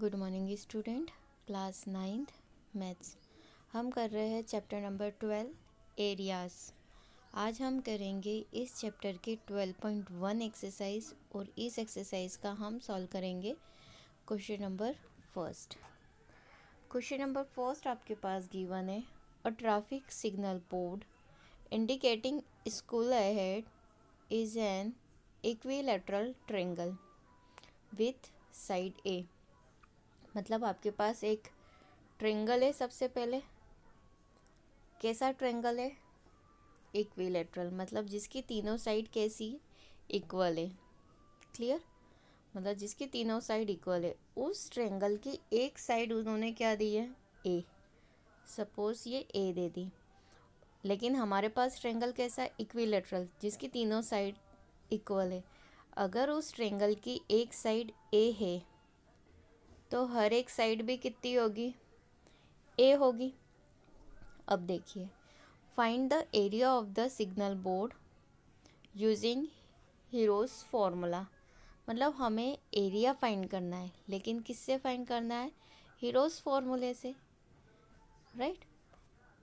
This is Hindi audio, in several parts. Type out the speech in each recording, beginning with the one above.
good morning student class ninth maths हम कर रहे हैं चैप्टर नंबर ट्वेल्व एरियाज आज हम करेंगे इस चैप्टर के ट्वेल्व पॉइंट वन एक्सरसाइज और इस एक्सरसाइज का हम सॉल्व करेंगे question number first question number first आपके पास गिवन है a traffic signal board indicating school ahead is an equilateral triangle with side A मतलब आपके पास एक ट्रेंगल है सबसे पहले कैसा ट्रेंगल है विलेट्रल मतलब जिसकी तीनों साइड कैसी इक्वल है क्लियर मतलब जिसकी तीनों साइड इक्वल है उस ट्रेंगल की एक साइड उन्होंने क्या दी है ए सपोज ये ए दे दी लेकिन हमारे पास ट्रेंगल कैसा है इक्विलेटरल जिसकी तीनों साइड इक्वल है अगर उस ट्रेंगल की एक साइड ए है तो हर एक साइड भी कितनी होगी ए होगी अब देखिए find the area of the signal board using Heron's formula मतलब हमें एरिया फाइंड करना है लेकिन किससे फाइंड करना है हीरोज़ फॉर्मूले से right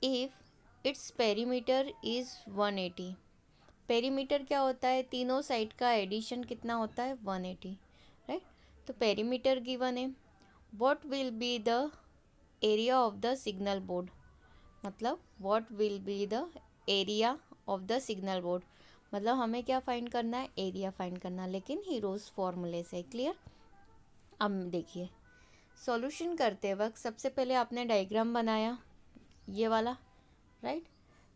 if its perimeter is one eighty perimeter क्या होता है तीनों साइड का एडिशन कितना होता है वन एटी राइट तो पेरीमीटर गिवन है what will be the area of the signal board मतलब what will be the area of the signal board मतलब हमें क्या फाइंड करना है एरिया फाइंड करना लेकिन हीरोज़ फॉर्मूले से क्लियर अब देखिए सॉल्यूशन करते वक्त सबसे पहले आपने डायग्राम बनाया ये वाला राइट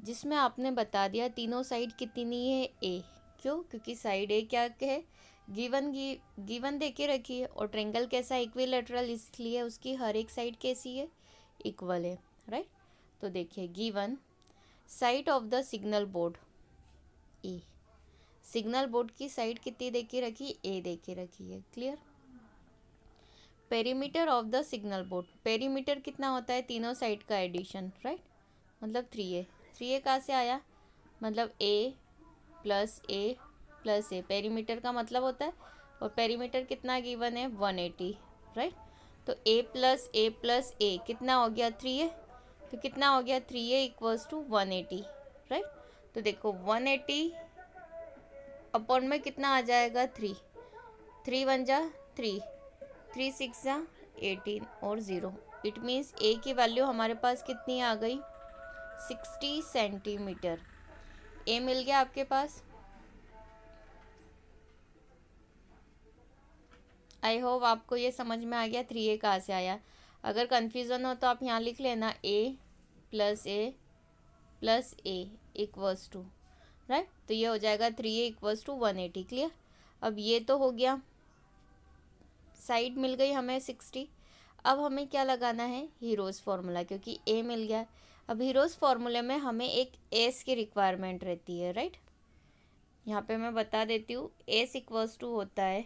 जिसमें आपने बता दिया तीनों साइड कितनी है ए क्यों क्योंकि साइड ए क्या है गिवन गिवन दे के रखी है और ट्रेंगल कैसा इक्विलेटरल इसलिए उसकी हर एक साइड कैसी है इक्वल है राइट तो देखिए given side of the signal board A signal board की साइड कितनी देखी रखी ए देखी रखी है clear perimeter of the signal board perimeter कितना होता है तीनों साइड का एडिशन राइट मतलब थ्री ए थ्री ए कहाँ से आया मतलब A plus A plus A perimeter का मतलब होता है और पेरीमीटर कितना गिवन है वन एटी राइट तो ए प्लस ए प्लस ए कितना हो गया थ्री ए तो कितना हो गया three A equals to one eighty right तो देखो वन एटी अपॉन में कितना आ जाएगा थ्री थ्री वन जा थ्री थ्री सिक्स जा एटीन और ज़ीरो इट मीन्स ए की वैल्यू हमारे पास कितनी आ गई सिक्सटी सेंटीमीटर ए मिल गया आपके पास आई होप आपको ये समझ में आ गया थ्री ए कहाँ से आया अगर कन्फ्यूज़न हो तो आप यहाँ लिख लेना A plus A plus A equals to right तो ये हो जाएगा three A equals to one eighty clear अब ये तो हो गया साइड मिल गई हमें सिक्सटी अब हमें क्या लगाना है हीरोज़ फार्मूला क्योंकि ए मिल गया अब हीरोज़ फार्मूले में हमें एक एस की रिक्वायरमेंट रहती है राइट यहाँ पे मैं बता देती हूँ एस इक्वल्स टू होता है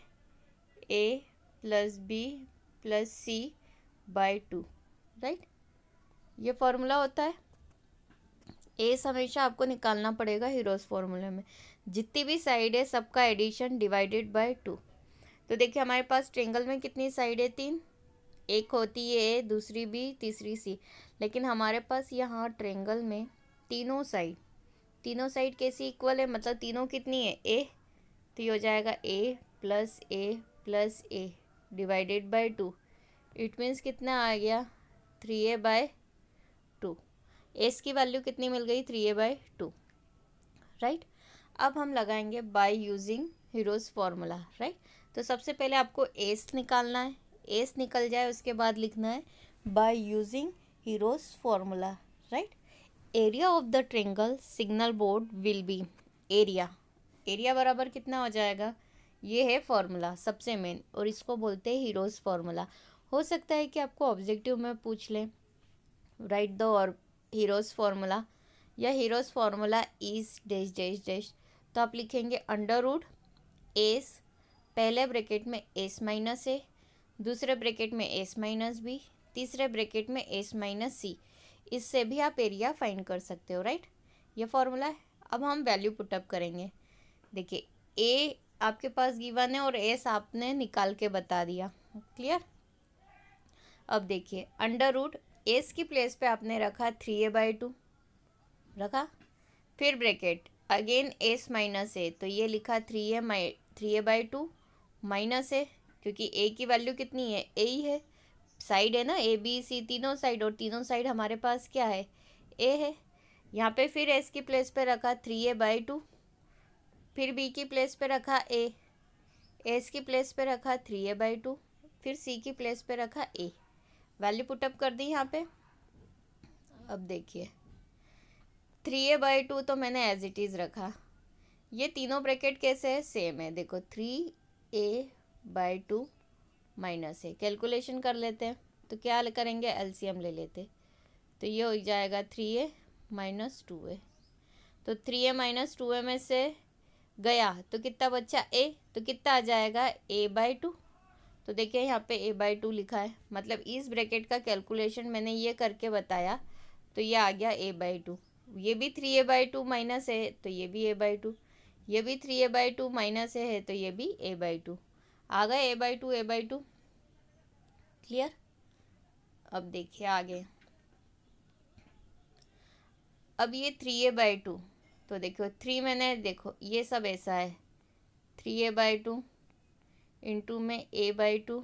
A plus B plus C by two right ये फॉर्मूला होता है एस हमेशा आपको निकालना पड़ेगा हीरोज़ फॉर्मूले में जितनी भी साइड है सबका एडिशन डिवाइडेड बाय टू तो देखिए हमारे पास ट्रेंगल में कितनी साइड है तीन एक होती है ए दूसरी बी तीसरी सी लेकिन हमारे पास यहाँ ट्रेंगल में तीनों साइड तीनों साइड कैसी इक्वल है मतलब तीनों कितनी है ए तो ये हो जाएगा A plus A plus A divided by two it means कितना आ गया three A by two S की वैल्यू कितनी मिल गई three A by two right अब हम लगाएंगे by using Heron's formula right तो सबसे पहले आपको एस निकालना है एस निकल जाए उसके बाद लिखना है by using Heron's formula right area of the triangle signal board will be area area बराबर कितना हो जाएगा ये है फॉर्मूला सबसे मेन और इसको बोलते हैं हीरोज़ फार्मूला हो सकता है कि आपको ऑब्जेक्टिव में पूछ लें राइट द और हीरोज़ फार्मूला या Heron's formula is dash dash dash तो आप लिखेंगे अंडर उड एस पहले ब्रैकेट में एस माइनस ए दूसरे ब्रैकेट में एस माइनस बी तीसरे ब्रैकेट में एस माइनस सी इससे भी आप एरिया फाइंड कर सकते हो राइट ये फॉर्मूला है अब हम वैल्यू पुटअप करेंगे देखिए ए आपके पास गिवन है और एस आपने निकाल के बता दिया क्लियर अब देखिए अंडर रूट एस की प्लेस पे आपने रखा थ्री ए बाई टू रखा फिर bracket again S minus A तो ये लिखा three A my three A by two minus A क्योंकि ए की वैल्यू कितनी है ए ही है साइड है ना ए बी सी तीनों साइड और तीनों साइड हमारे पास क्या है ए है यहाँ पे फिर एस की प्लेस पे रखा थ्री ए बाई टू फिर बी की प्लेस पे रखा ए एस की प्लेस पे रखा थ्री ए बाई टू फिर सी की प्लेस पे रखा ए वैल्यू पुटअप कर दी यहाँ पे अब देखिए थ्री ए बाई टू तो मैंने एज इट इज़ रखा ये तीनों ब्रैकेट कैसे है सेम है देखो three A by two minus A calculation कर लेते हैं तो क्या करेंगे एलसीएम ले लेते तो ये हो जाएगा three A minus two A तो three A minus two A में से गया तो कितना बच्चा ए तो कितना आ जाएगा ए बाई टू तो देखिए यहाँ पे ए बाई टू लिखा है मतलब इस ब्रैकेट का कैलकुलेशन मैंने ये करके बताया तो ये आ गया ए बाई टू ये भी three A by two minus है तो ये भी ए बाई टू ये भी three A by two minus है तो ये भी ए बाई टू आ गए A by two A by two clear अब देखिए आगे अब ये थ्री ए बाई टू तो देखो थ्री मैंने देखो ये सब ऐसा है three A by two into में ए बाई टू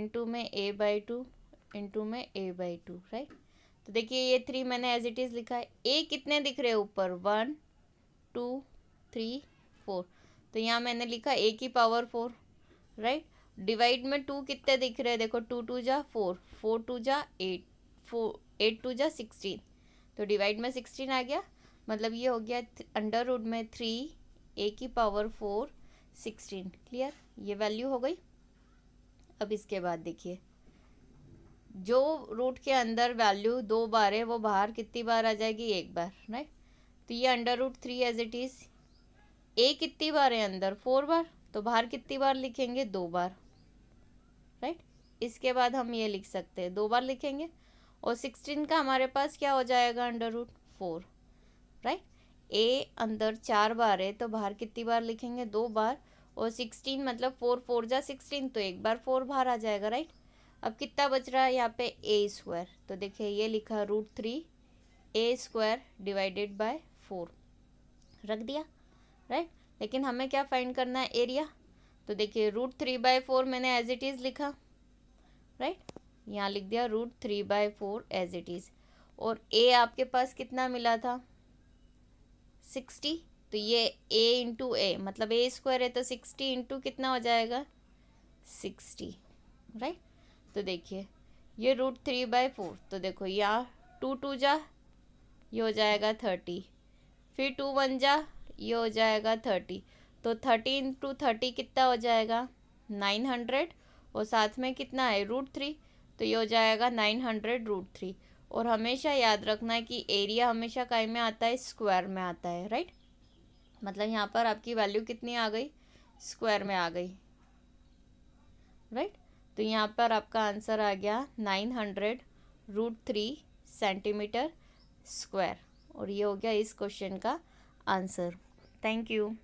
इंटू में ए बाई टू इंटू में ए बाई टू राइट तो देखिए ये थ्री मैंने एज इट इज़ लिखा है ए कितने दिख रहे हैं ऊपर वन टू थ्री फोर तो यहाँ मैंने लिखा ए की पावर फोर राइट डिवाइड में टू कितने दिख रहे हैं देखो टू टू जा फोर फोर टू जा एट फोर एट टू जा सिक्सटीन तो डिवाइड में सिक्सटीन आ गया मतलब ये हो गया अंडर रूट में थ्री ए की पावर फोर सिक्सटीन क्लियर ये वैल्यू हो गई अब इसके बाद देखिए जो रूट के अंदर वैल्यू दो बार है वो बाहर कितनी बार आ जाएगी एक बार राइट तो ये under root three as it is A कितनी बार है अंदर फोर बार तो बाहर कितनी बार लिखेंगे दो बार राइट इसके बाद हम ये लिख सकते हैं दो बार लिखेंगे और सिक्सटीन का हमारे पास क्या हो जाएगा under root four right A अंदर चार बार है तो बाहर कितनी बार लिखेंगे दो बार और सिक्सटीन मतलब फोर फोर जा सिक्सटीन तो एक बार फोर बाहर आ जाएगा राइट अब कितना बच रहा है यहाँ पे ए स्क्वायर तो देखिए ये लिखा root three A square divided by four रख दिया राइट लेकिन हमें क्या फाइंड करना है एरिया तो देखिए रूट थ्री बाय फोर मैंने एज इट इज़ लिखा राइट यहाँ लिख दिया root three by four as it is और ए आपके पास कितना मिला था सिक्सटी तो ये ए इंटू ए मतलब ए स्क्वायर है तो सिक्सटी इंटू कितना हो जाएगा सिक्सटी राइट तो देखिए ये रूट थ्री बाय फोर तो देखो या टू टू जा ये हो जाएगा थर्टी फिर टू वन जा ये हो जाएगा थर्टी तो थर्टी इंटू थर्टी कितना हो जाएगा नाइन हंड्रेड और साथ में कितना है रूट थ्री तो ये हो जाएगा नाइन हंड्रेड रूट थ्री और हमेशा याद रखना है कि एरिया हमेशा का में आता है स्क्वायर में आता है राइट मतलब यहाँ पर आपकी वैल्यू कितनी आ गई स्क्वायर में आ गई राइट तो यहाँ पर आपका आंसर आ गया nine hundred root three centimetre square और ये हो गया इस क्वेश्चन का आंसर थैंक यू